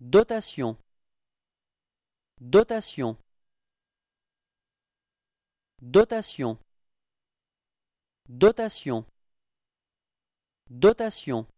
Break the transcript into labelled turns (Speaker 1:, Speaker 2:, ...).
Speaker 1: Dotation Dotation Dotation Dotation Dotation